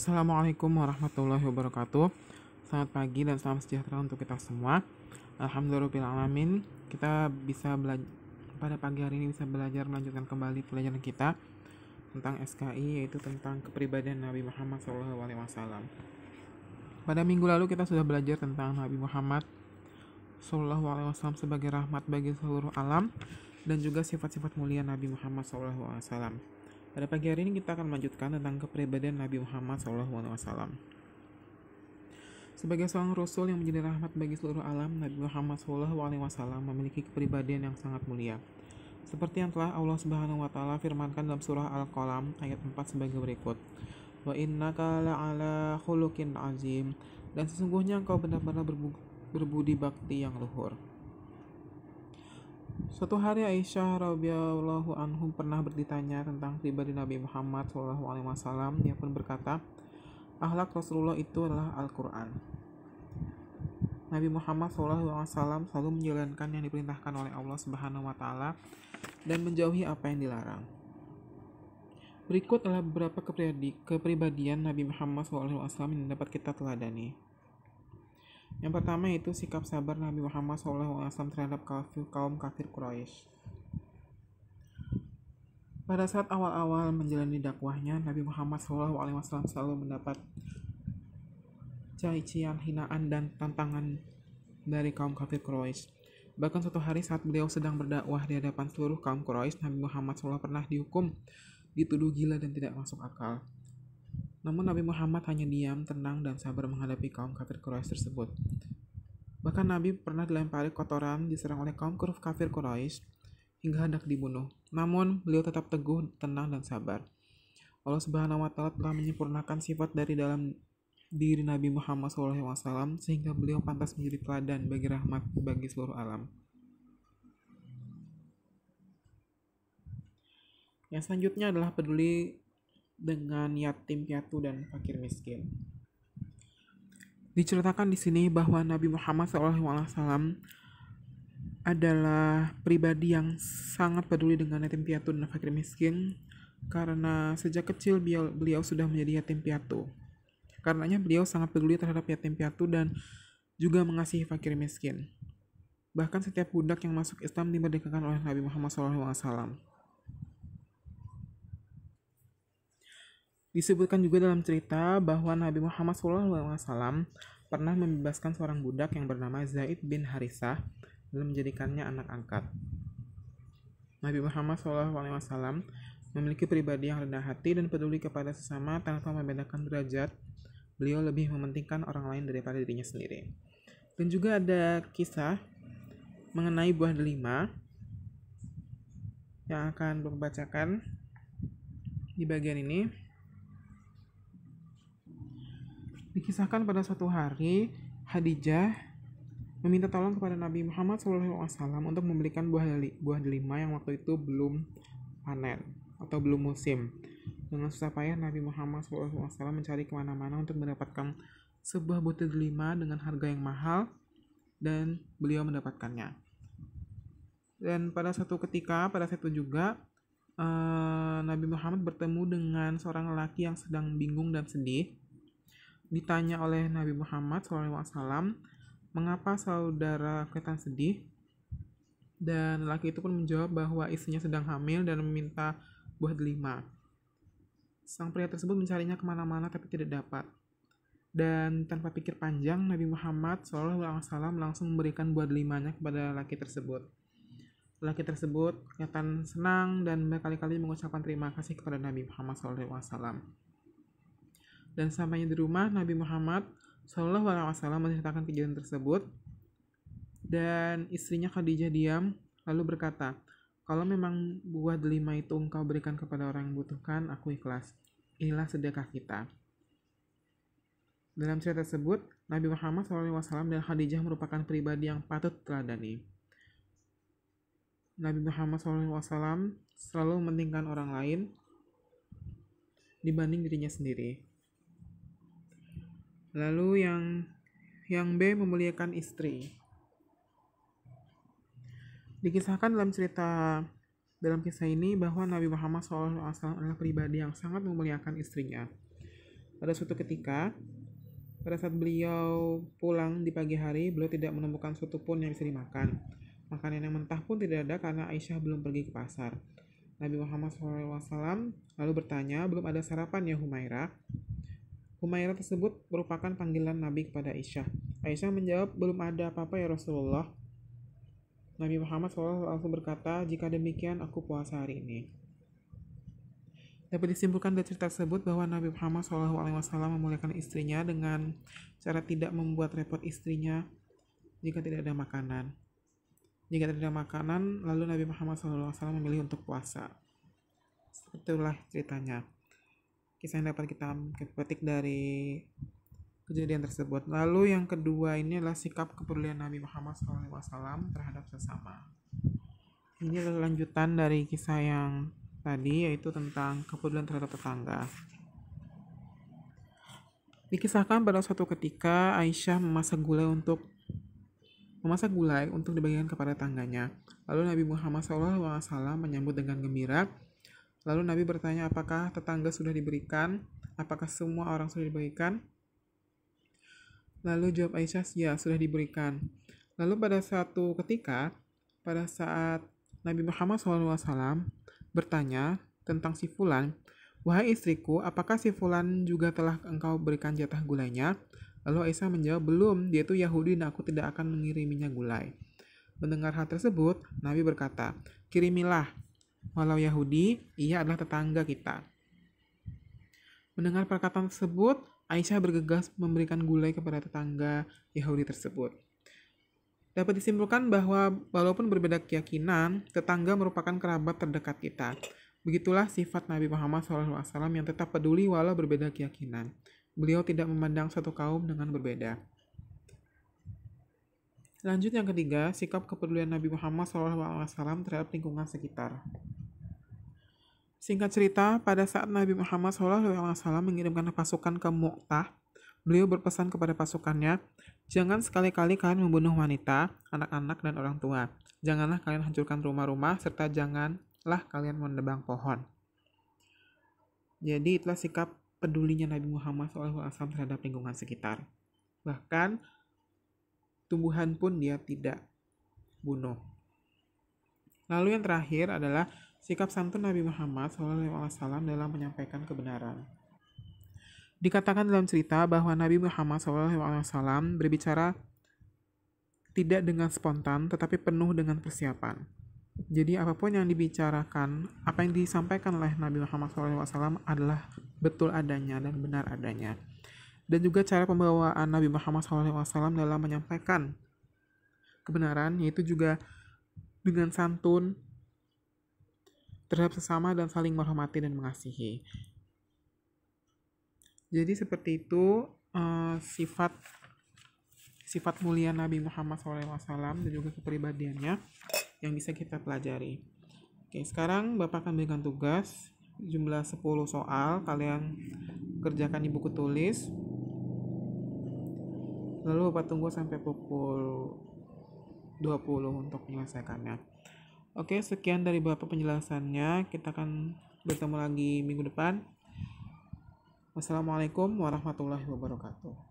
Assalamualaikum warahmatullahi wabarakatuh. Selamat pagi dan salam sejahtera untuk kita semua. Alhamdulillahirobbilalamin. Kita bisa belajar pada pagi hari ini bisa belajar melanjutkan kembali pelajaran kita tentang SKI yaitu tentang kepribadian Nabi Muhammad SAW. Pada minggu lalu kita sudah belajar tentang Nabi Muhammad SAW sebagai rahmat bagi seluruh alam dan juga sifat-sifat mulia Nabi Muhammad SAW. Pada pagi hari ini kita akan melanjutkan tentang kepribadian Nabi Muhammad SAW. Sebagai seorang Rasul yang menjadi rahmat bagi seluruh alam, Nabi Muhammad SAW memiliki kepribadian yang sangat mulia. Seperti yang telah Allah Subhanahu wa taala firmankan dalam surah Al-Qalam ayat 4 sebagai berikut. Wa innaka la'ala khuluqin azim. Dan sesungguhnya engkau benar-benar berbudi bakti yang luhur. Suatu hari Aisyah radhiyallahu anhu pernah bertitanya tentang pribadi Nabi Muhammad SAW. Dia pun berkata, akhlak Rasulullah itu adalah Al-Quran. Nabi Muhammad SAW selalu menjalankan yang diperintahkan oleh Allah Subhanahu wa Ta'ala dan menjauhi apa yang dilarang. Berikut adalah beberapa kepribadian Nabi Muhammad SAW yang dapat kita teladani. Yang pertama itu sikap sabar Nabi Muhammad SAW terhadap kafir, kaum kafir Quraisy. Pada saat awal-awal menjalani dakwahnya, Nabi Muhammad SAW selalu mendapat cacian, hinaan, dan tantangan dari kaum kafir Quraisy. Bahkan suatu hari saat beliau sedang berdakwah di hadapan seluruh kaum Quraisy, Nabi Muhammad SAW pernah dihukum, dituduh gila dan tidak masuk akal. Namun Nabi Muhammad hanya diam, tenang, dan sabar menghadapi kaum kafir Quraisy tersebut. Bahkan Nabi pernah dilempari kotoran diserang oleh kaum kafir Quraisy hingga hendak dibunuh. Namun beliau tetap teguh, tenang, dan sabar. Allah Subhanahu wa taala telah menyempurnakan sifat dari dalam diri Nabi Muhammad SAW sehingga beliau pantas menjadi teladan bagi rahmat bagi seluruh alam. Yang selanjutnya adalah peduli dengan yatim piatu dan fakir miskin. Diceritakan di sini bahwa Nabi Muhammad SAW adalah pribadi yang sangat peduli dengan yatim piatu dan fakir miskin karena sejak kecil beliau sudah menjadi yatim piatu. Karenanya beliau sangat peduli terhadap yatim piatu dan juga mengasihi fakir miskin. Bahkan setiap budak yang masuk Islam dimerdekakan oleh Nabi Muhammad SAW. Disebutkan juga dalam cerita bahwa Nabi Muhammad SAW pernah membebaskan seorang budak yang bernama Zaid bin Harisah dan menjadikannya anak angkat. Nabi Muhammad SAW memiliki pribadi yang rendah hati dan peduli kepada sesama tanpa membedakan derajat. Beliau lebih mementingkan orang lain daripada dirinya sendiri. Dan juga ada kisah mengenai buah delima yang akan membacakan di bagian ini. Dikisahkan pada satu hari, Khadijah meminta tolong kepada Nabi Muhammad SAW untuk memberikan buah deli, buah delima yang waktu itu belum panen atau belum musim. Dengan susah payah Nabi Muhammad SAW mencari kemana-mana untuk mendapatkan sebuah butir delima dengan harga yang mahal dan beliau mendapatkannya. Dan pada satu ketika, pada satu juga, eh, Nabi Muhammad bertemu dengan seorang lelaki yang sedang bingung dan sedih ditanya oleh Nabi Muhammad SAW, mengapa saudara kelihatan sedih? Dan lelaki itu pun menjawab bahwa istrinya sedang hamil dan meminta buah delima. Sang pria tersebut mencarinya kemana-mana tapi tidak dapat. Dan tanpa pikir panjang, Nabi Muhammad SAW langsung memberikan buah delimanya kepada lelaki tersebut. Lelaki tersebut kelihatan senang dan berkali-kali mengucapkan terima kasih kepada Nabi Muhammad SAW dan sampainya di rumah Nabi Muhammad Shallallahu Alaihi Wasallam menceritakan kejadian tersebut dan istrinya Khadijah diam lalu berkata kalau memang buah delima itu engkau berikan kepada orang yang butuhkan aku ikhlas inilah sedekah kita dalam cerita tersebut Nabi Muhammad SAW dan Khadijah merupakan pribadi yang patut teladani. Nabi Muhammad SAW selalu mementingkan orang lain dibanding dirinya sendiri. Lalu yang yang B memuliakan istri. Dikisahkan dalam cerita dalam kisah ini bahwa Nabi Muhammad SAW adalah pribadi yang sangat memuliakan istrinya. Pada suatu ketika, pada saat beliau pulang di pagi hari, beliau tidak menemukan suatu pun yang bisa dimakan. Makanan yang mentah pun tidak ada karena Aisyah belum pergi ke pasar. Nabi Muhammad SAW lalu bertanya, belum ada sarapan ya Humaira? Humairah tersebut merupakan panggilan Nabi kepada Aisyah. Aisyah menjawab, belum ada apa-apa ya Rasulullah. Nabi Muhammad SAW langsung berkata, jika demikian aku puasa hari ini. Dapat disimpulkan dari cerita tersebut bahwa Nabi Muhammad SAW memuliakan istrinya dengan cara tidak membuat repot istrinya jika tidak ada makanan. Jika tidak ada makanan, lalu Nabi Muhammad SAW memilih untuk puasa. Itulah ceritanya kisah yang dapat kita petik dari kejadian tersebut. Lalu yang kedua ini adalah sikap kepedulian Nabi Muhammad SAW terhadap sesama. Ini adalah lanjutan dari kisah yang tadi yaitu tentang kepedulian terhadap tetangga. Dikisahkan pada suatu ketika Aisyah memasak gulai untuk memasak gulai untuk dibagikan kepada tangganya. Lalu Nabi Muhammad SAW menyambut dengan gembira Lalu Nabi bertanya, apakah tetangga sudah diberikan? Apakah semua orang sudah diberikan? Lalu jawab Aisyah, ya sudah diberikan. Lalu pada satu ketika, pada saat Nabi Muhammad SAW bertanya tentang si Fulan, Wahai istriku, apakah si Fulan juga telah engkau berikan jatah gulainya? Lalu Aisyah menjawab, belum, dia itu Yahudi dan aku tidak akan mengiriminya gulai. Mendengar hal tersebut, Nabi berkata, kirimilah Walau Yahudi, ia adalah tetangga kita. Mendengar perkataan tersebut, Aisyah bergegas memberikan gulai kepada tetangga Yahudi tersebut. Dapat disimpulkan bahwa walaupun berbeda keyakinan, tetangga merupakan kerabat terdekat kita. Begitulah sifat Nabi Muhammad SAW yang tetap peduli walau berbeda keyakinan. Beliau tidak memandang satu kaum dengan berbeda. Lanjut yang ketiga, sikap kepedulian Nabi Muhammad SAW terhadap lingkungan sekitar. Singkat cerita, pada saat Nabi Muhammad SAW mengirimkan pasukan ke Mu'tah, beliau berpesan kepada pasukannya, Jangan sekali-kali kalian membunuh wanita, anak-anak, dan orang tua. Janganlah kalian hancurkan rumah-rumah, serta janganlah kalian menebang pohon. Jadi itulah sikap pedulinya Nabi Muhammad SAW terhadap lingkungan sekitar. Bahkan tumbuhan pun dia tidak bunuh. Lalu yang terakhir adalah sikap santun Nabi Muhammad SAW dalam menyampaikan kebenaran. Dikatakan dalam cerita bahwa Nabi Muhammad SAW berbicara tidak dengan spontan tetapi penuh dengan persiapan. Jadi apapun yang dibicarakan, apa yang disampaikan oleh Nabi Muhammad SAW adalah betul adanya dan benar adanya. Dan juga cara pembawaan Nabi Muhammad SAW dalam menyampaikan kebenaran, yaitu juga dengan santun, terhadap sesama dan saling menghormati dan mengasihi. Jadi seperti itu uh, sifat sifat mulia Nabi Muhammad SAW dan juga kepribadiannya yang bisa kita pelajari. Oke, sekarang Bapak akan berikan tugas jumlah 10 soal kalian kerjakan di buku tulis. Lalu Bapak tunggu sampai pukul 20 untuk menyelesaikannya. Oke, sekian dari Bapak penjelasannya. Kita akan bertemu lagi minggu depan. Wassalamualaikum warahmatullahi wabarakatuh.